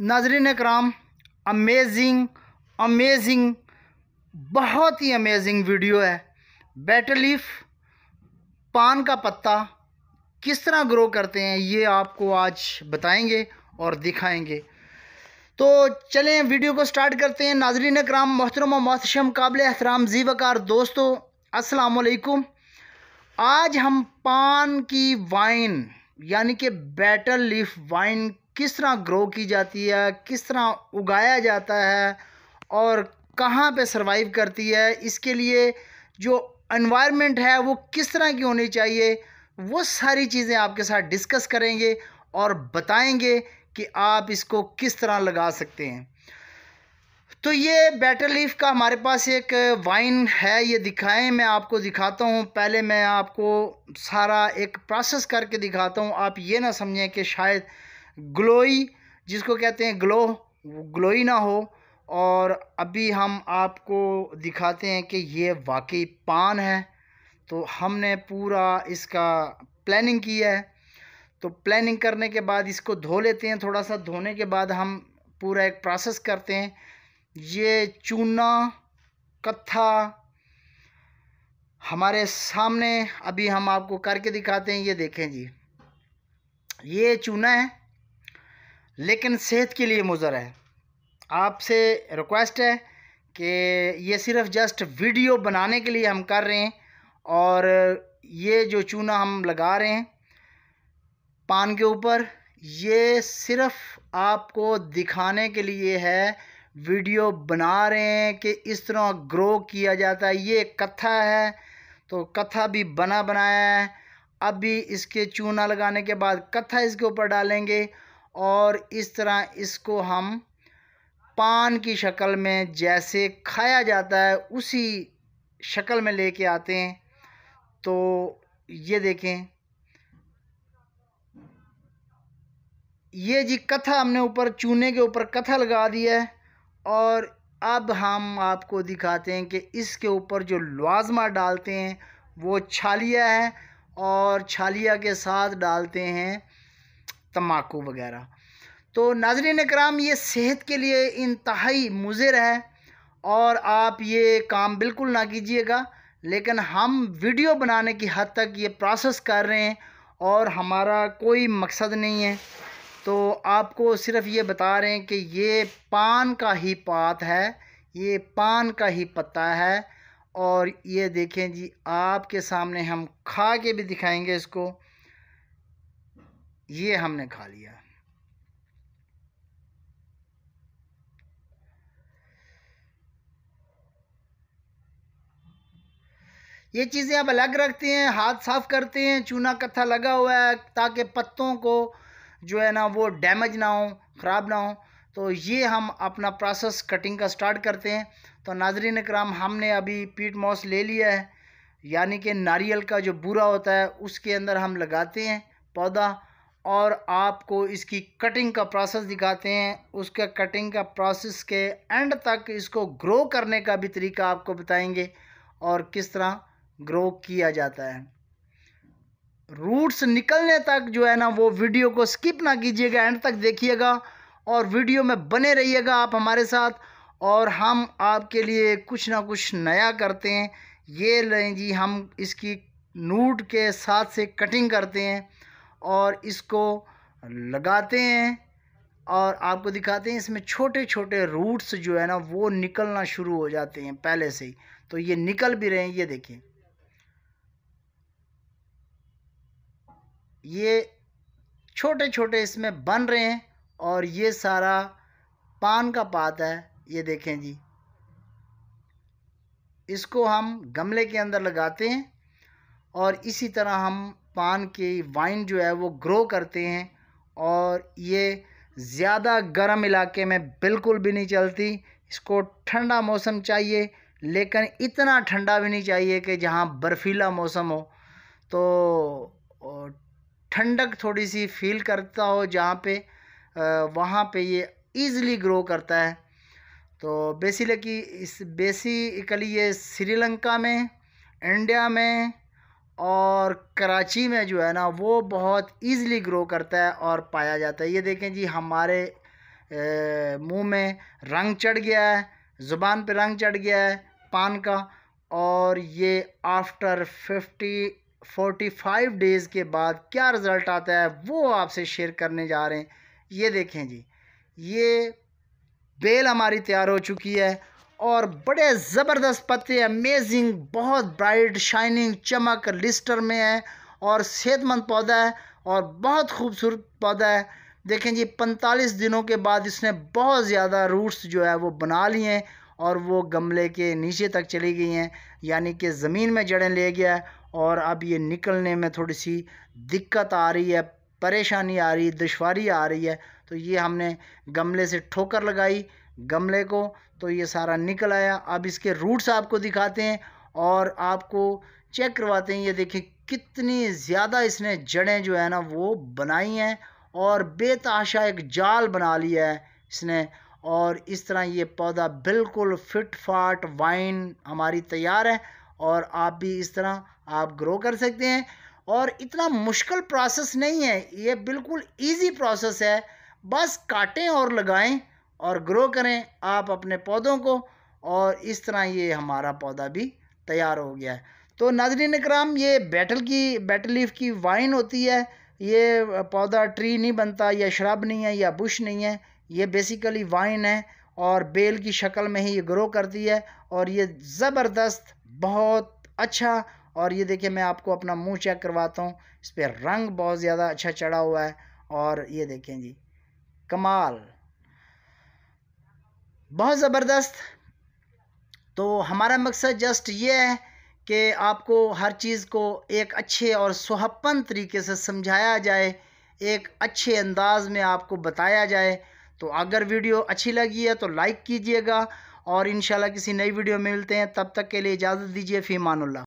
नाजरीन कराम amazing amazing बहुत ही अमेजिंग वीडियो है बेटर लीफ पान का पत्ता किस तरह ग्रो करते हैं ये आपको आज बताएंगे और दिखाएंगे तो चलें वीडियो को स्टार्ट करते हैं नाजरीन कराम मोहतरम मोहतम काबिल एहतराम जी वकार दोस्तों असलकुम आज हम पान की वाइन यानी कि बैटर लीफ वाइन किस तरह ग्रो की जाती है किस तरह उगाया जाता है और कहाँ पे सरवाइव करती है इसके लिए जो एनवायरनमेंट है वो किस तरह की होनी चाहिए वो सारी चीज़ें आपके साथ डिस्कस करेंगे और बताएंगे कि आप इसको किस तरह लगा सकते हैं तो ये बैटर लीफ का हमारे पास एक वाइन है ये दिखाएं मैं आपको दिखाता हूँ पहले मैं आपको सारा एक प्रोसेस करके दिखाता हूँ आप ये ना समझें कि शायद ग्लोई जिसको कहते हैं ग्लो ग्लोई ना हो और अभी हम आपको दिखाते हैं कि ये वाकई पान है तो हमने पूरा इसका प्लानिंग किया है तो प्लानिंग करने के बाद इसको धो लेते हैं थोड़ा सा धोने के बाद हम पूरा एक प्रोसेस करते हैं ये चूना कत्था हमारे सामने अभी हम आपको करके दिखाते हैं ये देखें जी ये चूना है लेकिन सेहत के लिए मुज़र है आपसे रिक्वेस्ट है कि ये सिर्फ जस्ट वीडियो बनाने के लिए हम कर रहे हैं और ये जो चूना हम लगा रहे हैं पान के ऊपर ये सिर्फ आपको दिखाने के लिए है वीडियो बना रहे हैं कि इस तरह ग्रो किया जाता है ये कथा है तो कथा भी बना बनाया है अभी इसके चूना लगाने के बाद कथा इसके ऊपर डालेंगे और इस तरह इसको हम पान की शक्ल में जैसे खाया जाता है उसी शक्ल में लेके आते हैं तो ये देखें ये जी कथा हमने ऊपर चूने के ऊपर कथा लगा दी है और अब हम आपको दिखाते हैं कि इसके ऊपर जो लवाजमा डालते हैं वो छालिया है और छालिया के साथ डालते हैं तम्बाकू वगैरह तो नाजरीन कराम ये सेहत के लिए इंतहाई मुज़र है और आप ये काम बिल्कुल ना कीजिएगा लेकिन हम वीडियो बनाने की हद तक ये प्रोसेस कर रहे हैं और हमारा कोई मकसद नहीं है तो आपको सिर्फ ये बता रहे हैं कि ये पान का ही पात है ये पान का ही पत्ता है और ये देखें जी आपके सामने हम खा के भी दिखाएंगे इसको ये हमने खा लिया ये चीज़ें आप अलग रखते हैं हाथ साफ़ करते हैं चूना कत्था लगा हुआ है ताकि पत्तों को जो है ना वो डैमेज ना हो ख़राब ना हो तो ये हम अपना प्रोसेस कटिंग का स्टार्ट करते हैं तो नाजरीन कराम हमने अभी पीट मॉस ले लिया है यानी कि नारियल का जो बुरा होता है उसके अंदर हम लगाते हैं पौधा और आपको इसकी कटिंग का प्रोसेस दिखाते हैं उसके कटिंग का प्रोसेस के एंड तक इसको ग्रो करने का भी तरीका आपको बताएंगे और किस तरह ग्रो किया जाता है रूट्स निकलने तक जो है ना वो वीडियो को स्किप ना कीजिएगा एंड तक देखिएगा और वीडियो में बने रहिएगा आप हमारे साथ और हम आपके लिए कुछ ना कुछ नया करते हैं ये लें जी हम इसकी नूट के साथ से कटिंग करते हैं और इसको लगाते हैं और आपको दिखाते हैं इसमें छोटे छोटे रूट्स जो है ना वो निकलना शुरू हो जाते हैं पहले से ही तो ये निकल भी रहे हैं ये देखें ये छोटे छोटे इसमें बन रहे हैं और ये सारा पान का पात है ये देखें जी इसको हम गमले के अंदर लगाते हैं और इसी तरह हम पान की वाइन जो है वो ग्रो करते हैं और ये ज़्यादा गर्म इलाके में बिल्कुल भी नहीं चलती इसको ठंडा मौसम चाहिए लेकिन इतना ठंडा भी नहीं चाहिए कि जहाँ बर्फ़ीला मौसम हो तो ठंडक थोड़ी सी फील करता हो जहाँ पे वहाँ पे ये ईज़िली ग्रो करता है तो बेसिकली इस बेसिकली ये श्रीलंका में इंडिया में और कराची में जो है ना वो बहुत ईज़िली ग्रो करता है और पाया जाता है ये देखें जी हमारे मुंह में रंग चढ़ गया है ज़ुबान पे रंग चढ़ गया है पान का और ये आफ्टर फिफ्टी 45 डेज़ के बाद क्या रिज़ल्ट आता है वो आपसे शेयर करने जा रहे हैं ये देखें जी ये बेल हमारी तैयार हो चुकी है और बड़े ज़बरदस्त पत्ते अमेजिंग बहुत ब्राइट शाइनिंग चमक लिस्टर में है और सेहतमंद पौधा है और बहुत खूबसूरत पौधा है देखें जी पैंतालीस दिनों के बाद इसने बहुत ज़्यादा रूट्स जो है वो बना लिए हैं और वो गमले के नीचे तक चली गई हैं यानी कि ज़मीन में जड़ें ले गया है और अब ये निकलने में थोड़ी सी दिक्कत आ रही है परेशानी आ रही है दुशारी आ रही है तो ये हमने गमले से ठोकर लगाई गमले को तो ये सारा निकल आया अब इसके रूट्स आपको दिखाते हैं और आपको चेक करवाते हैं ये देखें कितनी ज़्यादा इसने जड़ें जो है ना वो बनाई हैं और बेतहाशा एक जाल बना लिया है इसने और इस तरह ये पौधा बिल्कुल फिट फाट वाइन हमारी तैयार है और आप भी इस तरह आप ग्रो कर सकते हैं और इतना मुश्किल प्रोसेस नहीं है ये बिल्कुल इजी प्रोसेस है बस काटें और लगाएं और ग्रो करें आप अपने पौधों को और इस तरह ये हमारा पौधा भी तैयार हो गया है तो नाजरीन कराम ये बैटल की बैटल लीफ की वाइन होती है ये पौधा ट्री नहीं बनता या शराब नहीं है या बुश नहीं है ये बेसिकली वाइन है और बेल की शक्ल में ही ये ग्रो करती है और ये ज़बरदस्त बहुत अच्छा और ये देखिए मैं आपको अपना मुंह चेक करवाता हूँ इस पर रंग बहुत ज़्यादा अच्छा चढ़ा हुआ है और ये देखें जी कमाल बहुत ज़बरदस्त तो हमारा मकसद जस्ट ये है कि आपको हर चीज़ को एक अच्छे और सुहपन तरीके से समझाया जाए एक अच्छे अंदाज में आपको बताया जाए तो अगर वीडियो अच्छी लगी है तो लाइक कीजिएगा और इन किसी नई वीडियो में मिलते हैं तब तक के लिए इजाज़त दीजिए फ़ीमानुल्ला